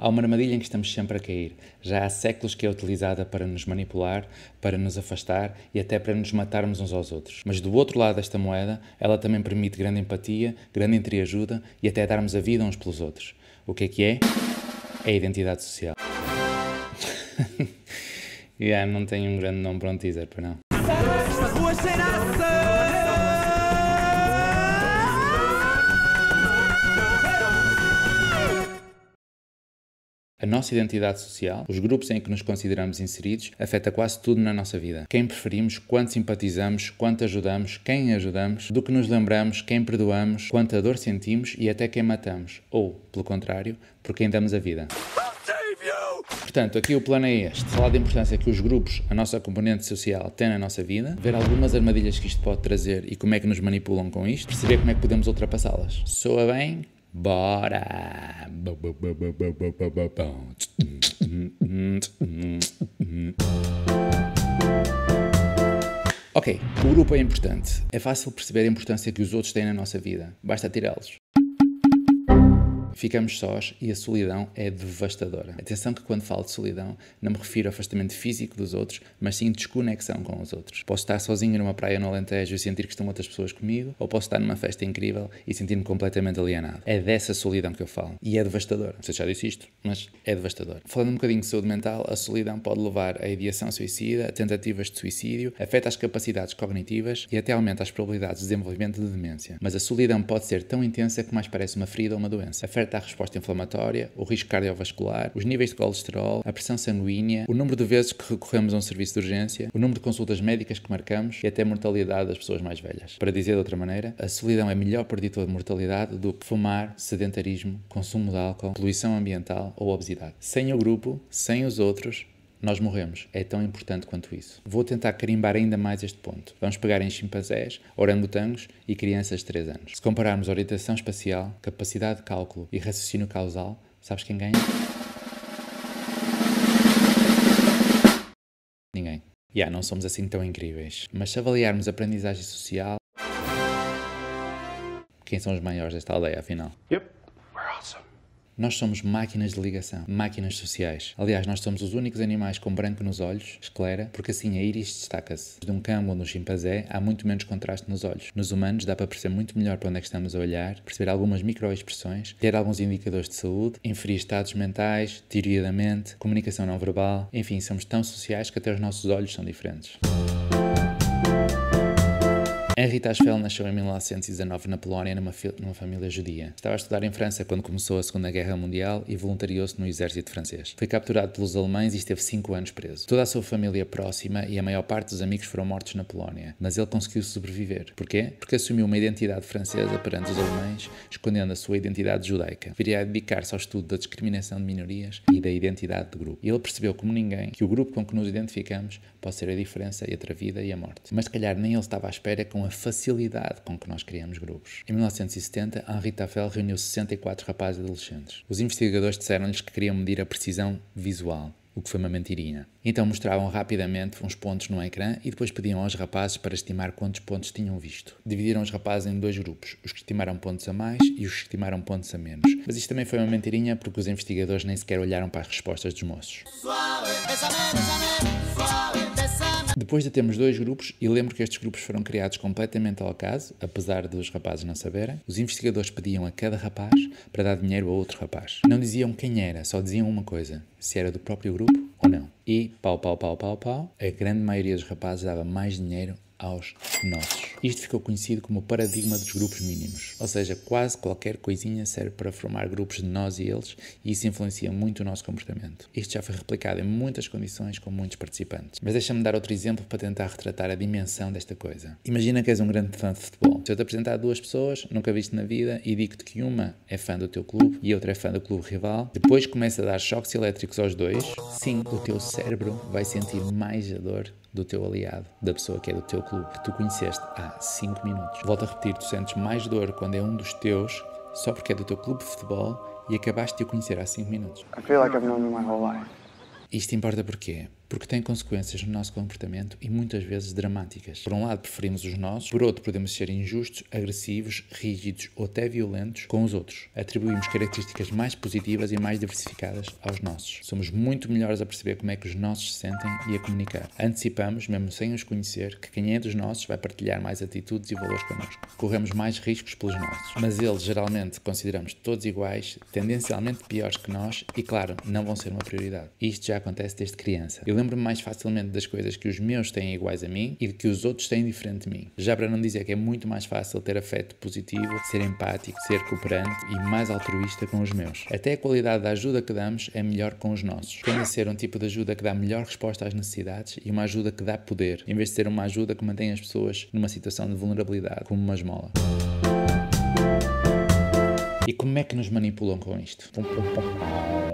Há uma armadilha em que estamos sempre a cair. Já há séculos que é utilizada para nos manipular, para nos afastar e até para nos matarmos uns aos outros. Mas do outro lado desta moeda, ela também permite grande empatia, grande entreajuda e até darmos a vida uns pelos outros. O que é que é? É a identidade social. yeah, não tenho um grande nome para um teaser, para não. A nossa identidade social, os grupos em que nos consideramos inseridos, afeta quase tudo na nossa vida. Quem preferimos, quanto simpatizamos, quanto ajudamos, quem ajudamos, do que nos lembramos, quem perdoamos, quanta dor sentimos e até quem matamos. Ou, pelo contrário, por quem damos a vida. Portanto, aqui o plano é este: falar da importância que os grupos, a nossa componente social, têm na nossa vida, ver algumas armadilhas que isto pode trazer e como é que nos manipulam com isto, perceber como é que podemos ultrapassá-las. Soa bem? Bora! Ok, o grupo é importante. É fácil perceber a importância que os outros têm na nossa vida. Basta tirá-los ficamos sós e a solidão é devastadora. Atenção que quando falo de solidão, não me refiro ao afastamento físico dos outros, mas sim desconexão com os outros. Posso estar sozinho numa praia no Alentejo e sentir que estão outras pessoas comigo, ou posso estar numa festa incrível e sentir-me completamente alienado. É dessa solidão que eu falo. E é devastadora. Você sei já disse isto, mas é devastador Falando um bocadinho de saúde mental, a solidão pode levar à ideação suicida, a tentativas de suicídio, afeta as capacidades cognitivas e até aumenta as probabilidades de desenvolvimento de demência. Mas a solidão pode ser tão intensa que mais parece uma ferida ou uma doença. Afeta afeta a resposta inflamatória, o risco cardiovascular, os níveis de colesterol, a pressão sanguínea, o número de vezes que recorremos a um serviço de urgência, o número de consultas médicas que marcamos e até a mortalidade das pessoas mais velhas. Para dizer de outra maneira, a solidão é melhor preditor de mortalidade do que fumar, sedentarismo, consumo de álcool, poluição ambiental ou obesidade. Sem o grupo, sem os outros, nós morremos. É tão importante quanto isso. Vou tentar carimbar ainda mais este ponto. Vamos pegar em chimpanzés, orangotangos e crianças de 3 anos. Se compararmos orientação espacial, capacidade de cálculo e raciocínio causal, sabes quem ganha? Ninguém. Ya, yeah, não somos assim tão incríveis. Mas se avaliarmos aprendizagem social. Quem são os maiores desta aldeia, afinal? Yep. Nós somos máquinas de ligação, máquinas sociais. Aliás, nós somos os únicos animais com branco nos olhos, esclera, porque assim a íris destaca-se. De um cão ou de um chimpanzé, há muito menos contraste nos olhos. Nos humanos, dá para perceber muito melhor para onde é que estamos a olhar, perceber algumas microexpressões, ter alguns indicadores de saúde, inferir estados mentais, teoria da mente, comunicação não verbal. Enfim, somos tão sociais que até os nossos olhos são diferentes. Rita Asfel nasceu em 1919 na Polónia, numa, numa, família judia. Estava a estudar em França quando começou a Segunda Guerra Mundial e voluntariou-se no exército francês. Foi capturado pelos alemães e esteve cinco anos preso. Toda a sua família próxima e a maior parte dos amigos foram mortos na Polónia, mas ele conseguiu sobreviver. Porquê? Porque assumiu uma identidade francesa perante os alemães, escondendo a sua identidade judaica. Viria a dedicar-se ao estudo da discriminação de minorias e da identidade de grupo. E ele percebeu, como ninguém, que o grupo com que nos identificamos pode ser a diferença entre a vida e a morte. Mas se calhar nem ele estava à espera com a a facilidade com que nós criamos grupos. Em 1970, Henri Tafel reuniu 64 rapazes adolescentes. Os investigadores disseram-lhes que queriam medir a precisão visual, o que foi uma mentirinha. Então mostravam rapidamente uns pontos no ecrã e depois pediam aos rapazes para estimar quantos pontos tinham visto. Dividiram os rapazes em dois grupos, os que estimaram pontos a mais e os que estimaram pontos a menos. Mas isto também foi uma mentirinha porque os investigadores nem sequer olharam para as respostas dos moços. Suave, suave. Depois de termos dois grupos, e lembro que estes grupos foram criados completamente ao acaso, apesar dos rapazes não saberem, os investigadores pediam a cada rapaz para dar dinheiro a outro rapaz. Não diziam quem era, só diziam uma coisa: se era do próprio grupo ou não. E pau, pau, pau, pau, pau, a grande maioria dos rapazes dava mais dinheiro aos nossos. Isto ficou conhecido como o paradigma dos grupos mínimos, ou seja, quase qualquer coisinha serve para formar grupos de nós e eles, e isso influencia muito o nosso comportamento. Isto já foi replicado em muitas condições com muitos participantes. Mas deixa-me dar outro exemplo para tentar retratar a dimensão desta coisa. Imagina que és um grande fã de futebol. Se eu te apresentar duas pessoas, nunca viste na vida, e digo-te que uma é fã do teu clube e outra é fã do clube rival, depois começa a dar choques elétricos aos dois, sim, o teu cérebro vai sentir mais a dor do teu aliado, da pessoa que é do teu clube que tu conheceste há 5 minutos. Volto a repetir, tu sentes mais dor quando é um dos teus só porque é do teu clube de futebol e acabaste de o conhecer há 5 minutos. I feel like I've known you my whole life. Isto importa porquê? porque tem consequências no nosso comportamento e muitas vezes dramáticas. Por um lado, preferimos os nossos, por outro, podemos ser injustos, agressivos, rígidos ou até violentos com os outros. Atribuímos características mais positivas e mais diversificadas aos nossos. Somos muito melhores a perceber como é que os nossos se sentem e a comunicar. Antecipamos, mesmo sem os conhecer, que quem é dos nossos vai partilhar mais atitudes e valores connosco. Corremos mais riscos pelos nossos, mas eles geralmente consideramos todos iguais, tendencialmente piores que nós e, claro, não vão ser uma prioridade. Isto já acontece desde criança. Eu lembro-me mais facilmente das coisas que os meus têm iguais a mim e de que os outros têm diferente de mim. Já para não dizer que é muito mais fácil ter afeto positivo, ser empático, ser cooperante e mais altruísta com os meus. Até a qualidade da ajuda que damos é melhor com os nossos. Tende a ser um tipo de ajuda que dá melhor resposta às necessidades e uma ajuda que dá poder, em vez de ser uma ajuda que mantém as pessoas numa situação de vulnerabilidade, como uma esmola. E como é que nos manipulam com isto?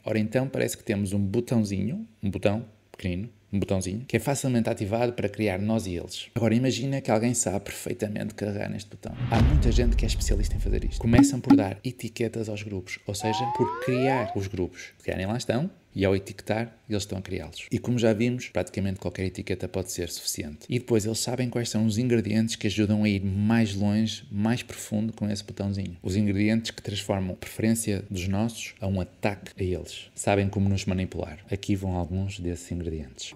Ora então, parece que temos um botãozinho, um botão pequenino, um botãozinho, que é facilmente ativado para criar nós e eles. Agora imagina que alguém sabe perfeitamente carregar neste botão. Há muita gente que é especialista em fazer isto. Começam por dar etiquetas aos grupos, ou seja, por criar os grupos. Porque lá estão, e ao etiquetar, eles estão a criá-los. E como já vimos, praticamente qualquer etiqueta pode ser suficiente. E depois eles sabem quais são os ingredientes que ajudam a ir mais longe, mais profundo com esse botãozinho. Os ingredientes que transformam a preferência dos nossos a um ataque a eles. Sabem como nos manipular. Aqui vão alguns desses ingredientes.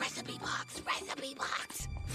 recipe box, recipe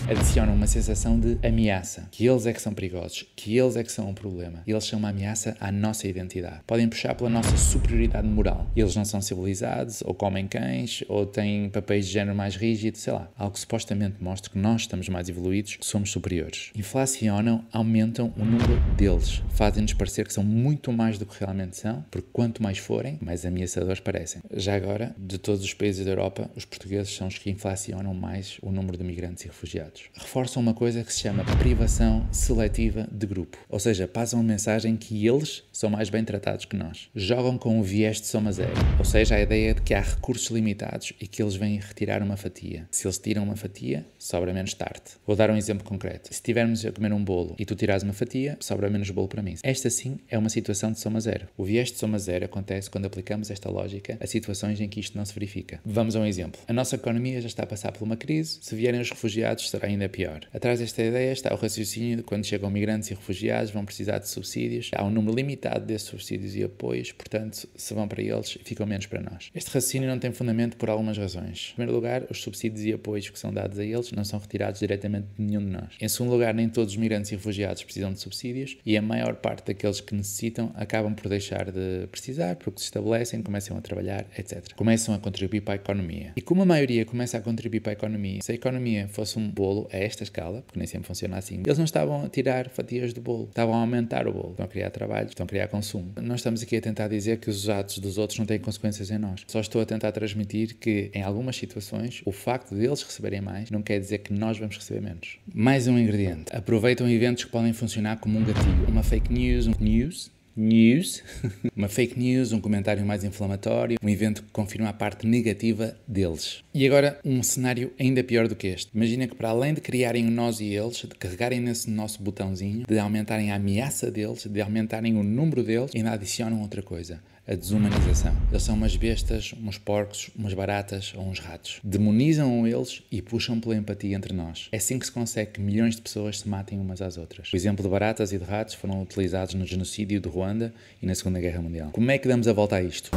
adicionam uma sensação de ameaça, que eles é que são perigosos, que eles é que são um problema. Eles são uma ameaça à nossa identidade. Podem puxar pela nossa superioridade moral. Eles não são civilizados, ou comem cães, ou têm papéis de género mais rígido, sei lá. Algo que supostamente mostra que nós estamos mais evoluídos, somos superiores. Inflacionam, aumentam o número deles. Fazem-nos parecer que são muito mais do que realmente são, porque quanto mais forem, mais ameaçadores parecem. Já agora, de todos os países da Europa, os portugueses são os que inflacionam mais o número de migrantes e refugiados projetos reforçam uma coisa que se chama privação seletiva de grupo. Ou seja, passam a mensagem que eles são mais bem tratados que nós. Jogam com o viés de soma zero. Ou seja, a ideia é de que há recursos limitados e que eles vêm retirar uma fatia. Se eles tiram uma fatia, sobra menos tarte. Vou dar um exemplo concreto. Se estivermos a comer um bolo e tu tirares uma fatia, sobra menos bolo para mim. Esta sim é uma situação de soma zero. O viés de soma zero acontece quando aplicamos esta lógica a situações em que isto não se verifica. Vamos a um exemplo. A nossa economia já está a passar por uma crise. Se vierem os refugiados, será ainda é pior. Atrás desta ideia está o raciocínio de quando chegam migrantes e refugiados vão precisar de subsídios, há um número limitado desses subsídios e apoios, portanto, se vão para eles, ficam menos para nós. Este raciocínio não tem fundamento por algumas razões. Em primeiro lugar, os subsídios e apoios que são dados a eles não são retirados diretamente de nenhum de nós. Em segundo lugar, nem todos os migrantes e refugiados precisam de subsídios e a maior parte daqueles que necessitam acabam por deixar de precisar porque se estabelecem, começam a trabalhar, etc. Começam a contribuir para a economia. E como a maioria começa a contribuir para a economia, se a economia fosse um bolo bolo a esta escala, porque nem sempre funciona assim. Eles não estavam a tirar fatias do bolo, estavam a aumentar o bolo. Estão a criar trabalho, estão a criar consumo. Nós estamos aqui a tentar dizer que os atos dos outros não têm consequências em nós. Só estou a tentar transmitir que, em algumas situações, o facto de eles receberem mais não quer dizer que nós vamos receber menos. Mais um ingrediente. Aproveitam eventos que podem funcionar como um gatilho. Uma fake news, um news, news, uma fake news, um comentário mais inflamatório, um evento que confirma a parte negativa deles. E agora um cenário ainda pior do que este. Imagina que para além de criarem o nós e eles, de carregarem nesse nosso botãozinho, de aumentarem a ameaça deles, de aumentarem o número deles, ainda adicionam outra coisa a desumanização. Eles são umas bestas, uns porcos, umas baratas ou uns ratos. Demonizam eles e puxam pela empatia entre nós. É assim que se consegue que milhões de pessoas se matem umas às outras. O exemplo de baratas e de ratos foram utilizados no genocídio de Ruanda e na Segunda Guerra Mundial. Como é que damos a volta a isto?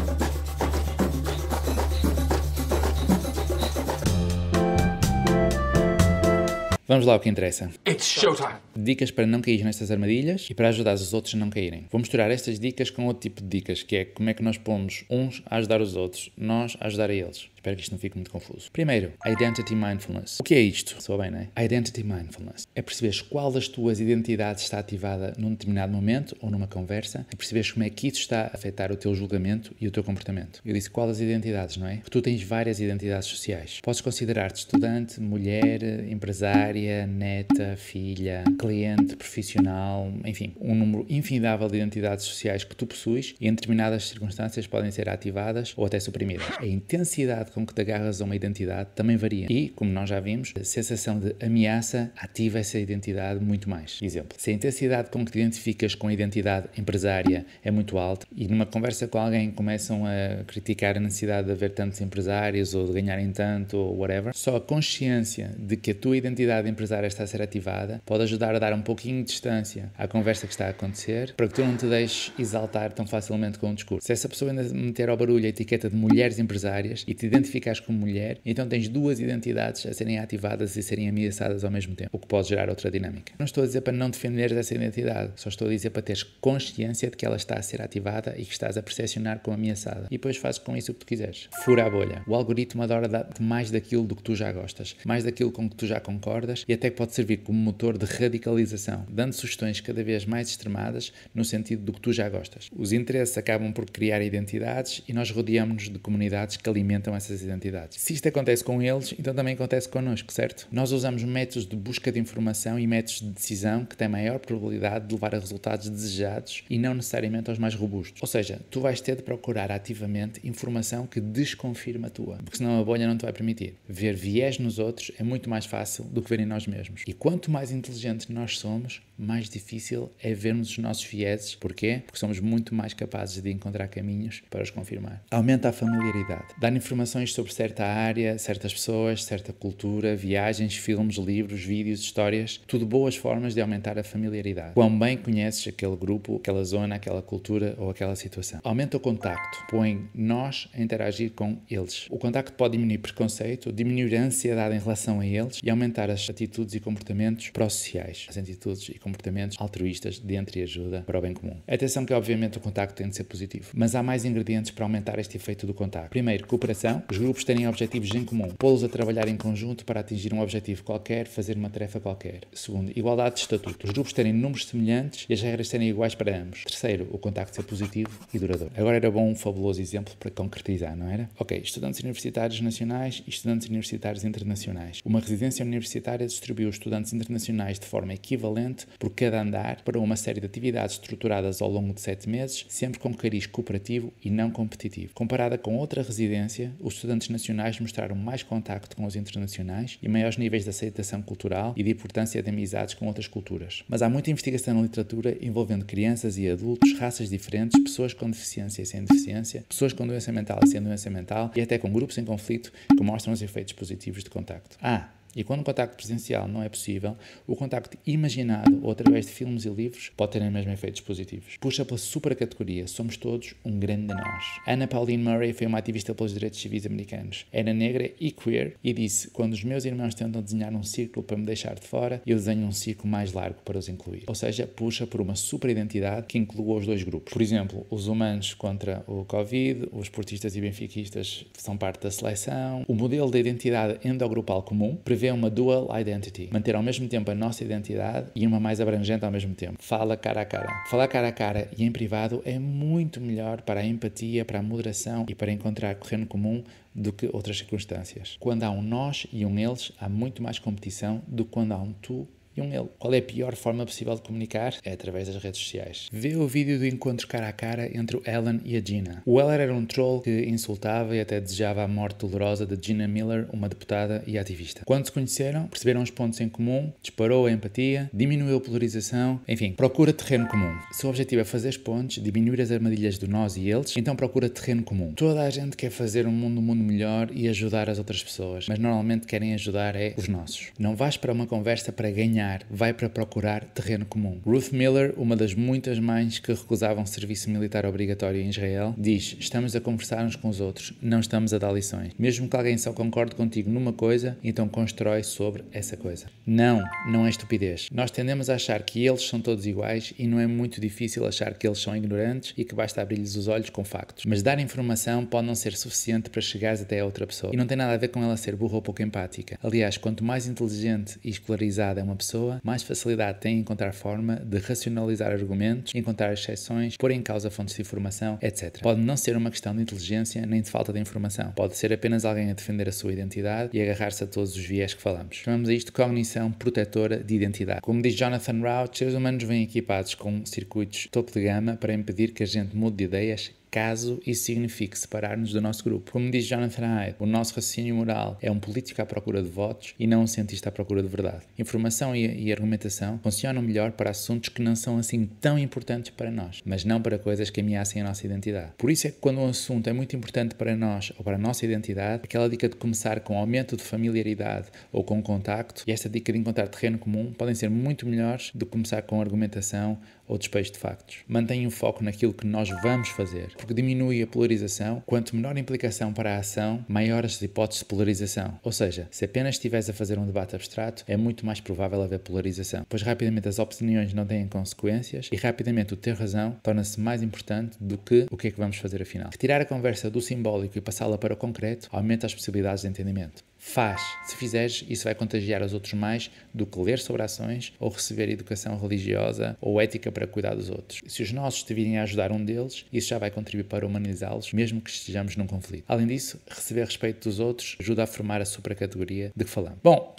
Vamos lá o que interessa. It's showtime! Dicas para não cair nestas armadilhas e para ajudar os outros a não caírem. Vou misturar estas dicas com outro tipo de dicas, que é como é que nós pomos uns a ajudar os outros, nós a ajudar a eles. Espero que isto não fique muito confuso. Primeiro, Identity Mindfulness. O que é isto? Sou bem, não é? Identity Mindfulness é perceberes qual das tuas identidades está ativada num determinado momento ou numa conversa e é perceberes como é que isso está a afetar o teu julgamento e o teu comportamento. Eu disse qual das identidades, não é? Porque tu tens várias identidades sociais. Podes considerar-te estudante, mulher, empresária, neta, filha, cliente, profissional, enfim, um número infindável de identidades sociais que tu possuis e em determinadas circunstâncias podem ser ativadas ou até suprimidas. A intensidade facilidade com que te agarras a uma identidade também varia. E, como nós já vimos, a sensação de ameaça ativa essa identidade muito mais. Exemplo, se a intensidade com que te identificas com a identidade empresária é muito alta e numa conversa com alguém começam a criticar a necessidade de haver tantos empresários ou de ganharem tanto ou whatever, só a consciência de que a tua identidade empresária está a ser ativada pode ajudar a dar um pouquinho de distância à conversa que está a acontecer para que tu não te deixes exaltar tão facilmente com o discurso. Se essa pessoa ainda meter ao barulho a etiqueta de mulheres empresárias e te identificares como mulher, então tens duas identidades a serem ativadas e serem ameaçadas ao mesmo tempo, o que pode gerar outra dinâmica. Não estou a dizer para não defenderes essa identidade, só estou a dizer para teres consciência de que ela está a ser ativada e que estás a percepcionar como ameaçada. E depois fazes com isso o que tu quiseres. Fura a bolha. O algoritmo adora dar-te mais daquilo do que tu já gostas, mais daquilo com que tu já concordas e até que pode servir como motor de radicalização, dando sugestões cada vez mais extremadas no sentido do que tu já gostas. Os interesses acabam por criar identidades e nós rodeamos-nos de comunidades que alimentam essa nossas identidades. Se isto acontece com eles, então também acontece connosco, certo? Nós usamos métodos de busca de informação e métodos de decisão que têm maior probabilidade de levar a resultados desejados e não necessariamente aos mais robustos. Ou seja, tu vais ter de procurar ativamente informação que desconfirma a tua, porque senão a bolha não te vai permitir. Ver viés nos outros é muito mais fácil do que ver em nós mesmos. E quanto mais inteligentes nós somos, mais difícil é vermos os nossos vieses. Porquê? Porque somos muito mais capazes de encontrar caminhos para os confirmar. Aumenta a familiaridade. Dar informação informações sobre certa área, certas pessoas, certa cultura, viagens, filmes, livros, vídeos, histórias, tudo boas formas de aumentar a familiaridade. Quão bem conheces aquele grupo, aquela zona, aquela cultura ou aquela situação. Aumenta o contacto, põe nós a interagir com eles. O contacto pode diminuir preconceito, diminuir a ansiedade em relação a eles e aumentar as atitudes e comportamentos pró-sociais, as atitudes e comportamentos altruístas de ajuda para o bem comum. Atenção que obviamente o contacto tem de ser positivo, mas há mais ingredientes para aumentar este efeito do contacto. Primeiro, cooperação, os grupos terem objetivos em comum, pô-los a trabalhar em conjunto para atingir um objetivo qualquer, fazer uma tarefa qualquer. Segundo, igualdade de estatuto. Os grupos terem números semelhantes e as regras serem iguais para ambos. Terceiro, o contacto ser positivo e duradouro. Agora era bom um fabuloso exemplo para concretizar, não era? Ok, estudantes universitários nacionais e estudantes universitários internacionais. Uma residência universitária distribuiu estudantes internacionais de forma equivalente por cada andar para uma série de atividades estruturadas ao longo de sete meses, sempre com cariz cooperativo e não competitivo. Comparada com outra residência, os estudantes nacionais mostraram mais contacto com os internacionais e maiores níveis de aceitação cultural e de importância de amizades com outras culturas. Mas há muita investigação na literatura envolvendo crianças e adultos, raças diferentes, pessoas com deficiência e sem deficiência, pessoas com doença mental e sem doença mental e até com grupos em conflito que mostram os efeitos positivos de contacto. ah, e quando o contacto presencial não é possível, o contacto imaginado ou através de filmes e livros pode ter os mesmos efeitos positivos. Puxa pela supercategoria, somos todos um grande nós. Anna Pauline Murray foi uma ativista pelos direitos civis americanos. Era negra e queer e disse: Quando os meus irmãos tentam desenhar um círculo para me deixar de fora, eu desenho um círculo mais largo para os incluir. Ou seja, puxa por uma superidentidade que inclua os dois grupos. Por exemplo, os humanos contra o Covid, os esportistas e benfiquistas são parte da seleção, o modelo da identidade endogrupal comum prevê prevê uma dual identity, manter ao mesmo tempo a nossa identidade e uma mais abrangente ao mesmo tempo. Fala cara a cara. Falar cara a cara e em privado é muito melhor para a empatia, para a moderação e para encontrar terreno comum do que outras circunstâncias. Quando há um nós e um eles, há muito mais competição do que quando há um tu um Qual é a pior forma possível de comunicar? É através das redes sociais. Vê o vídeo do encontro cara a cara entre o Alan e a Gina. O Alan era um troll que insultava e até desejava a morte dolorosa de Gina Miller, uma deputada e ativista. Quando se conheceram, perceberam os pontos em comum, disparou a empatia, diminuiu a polarização, enfim, procura terreno comum. Se o objetivo é fazer pontes, diminuir as armadilhas do nós e eles, então procura terreno comum. Toda a gente quer fazer um mundo, um mundo melhor e ajudar as outras pessoas, mas normalmente querem ajudar é os nossos. Não vais para uma conversa para ganhar vai para procurar terreno comum. Ruth Miller, uma das muitas mães que recusavam serviço militar obrigatório em Israel, diz: Estamos a conversar uns com os outros, não estamos a dar lições. Mesmo que alguém só concorde contigo numa coisa, então constrói sobre essa coisa. Não, não é estupidez. Nós tendemos a achar que eles são todos iguais e não é muito difícil achar que eles são ignorantes e que basta abrir-lhes os olhos com factos. Mas dar informação pode não ser suficiente para chegares até a outra pessoa e não tem nada a ver com ela ser burra ou pouco empática. Aliás, quanto mais inteligente e escolarizada é uma pessoa, pessoa, mais facilidade tem em encontrar forma de racionalizar argumentos, encontrar exceções, pôr em causa fontes de informação, etc. Pode não ser uma questão de inteligência nem de falta de informação. Pode ser apenas alguém a defender a sua identidade e agarrar-se a todos os viés que falamos. Chamamos a isto cognição protetora de identidade. Como diz Jonathan Rauch, seres humanos vêm equipados com circuitos topo de gama para impedir que a gente mude de ideias caso isso signifique separar-nos do nosso grupo. Como diz Jonathan Haidt, o nosso raciocínio moral é um político à procura de votos e não um cientista à procura de verdade. Informação e, e argumentação funcionam melhor para assuntos que não são assim tão importantes para nós, mas não para coisas que ameacem a nossa identidade. Por isso é que quando um assunto é muito importante para nós ou para a nossa identidade, aquela dica de começar com aumento de familiaridade ou com contacto e esta dica de encontrar terreno comum podem ser muito melhores do que começar com argumentação ou despejo de factos. Mantenha o foco naquilo que nós vamos fazer porque diminui a polarização. Quanto menor a implicação para a ação, maiores as hipóteses de polarização. Ou seja, se apenas estiveres a fazer um debate abstrato, é muito mais provável haver polarização, pois rapidamente as opiniões não têm consequências e rapidamente o ter razão torna-se mais importante do que o que é que vamos fazer afinal. Retirar a conversa do simbólico e passá-la para o concreto aumenta as possibilidades de entendimento. Faz. Se fizeres, isso vai contagiar os outros mais do que ler sobre ações ou receber educação religiosa ou ética para cuidar dos outros. Se os nossos te virem a ajudar um deles, isso já vai contribuir para humanizá-los, mesmo que estejamos num conflito. Além disso, receber respeito dos outros ajuda a formar a supracategoria de que falamos. Bom,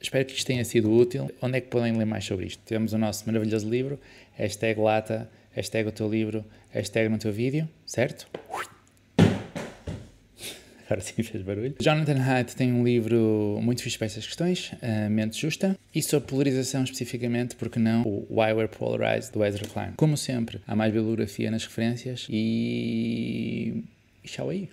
Espero que isto tenha sido útil. Onde é que podem ler mais sobre isto? Temos o nosso maravilhoso livro, hashtag lata, hashtag o teu livro, hashtag no teu vídeo, certo? Agora sim fez barulho. Jonathan Haidt tem um livro muito fixe para essas questões, eh, Mente Justa, e sobre polarização especificamente, porque não, o Why We're Polarized, do Ezra Klein. Como sempre, há mais bibliografia nas referências e... e tchau aí.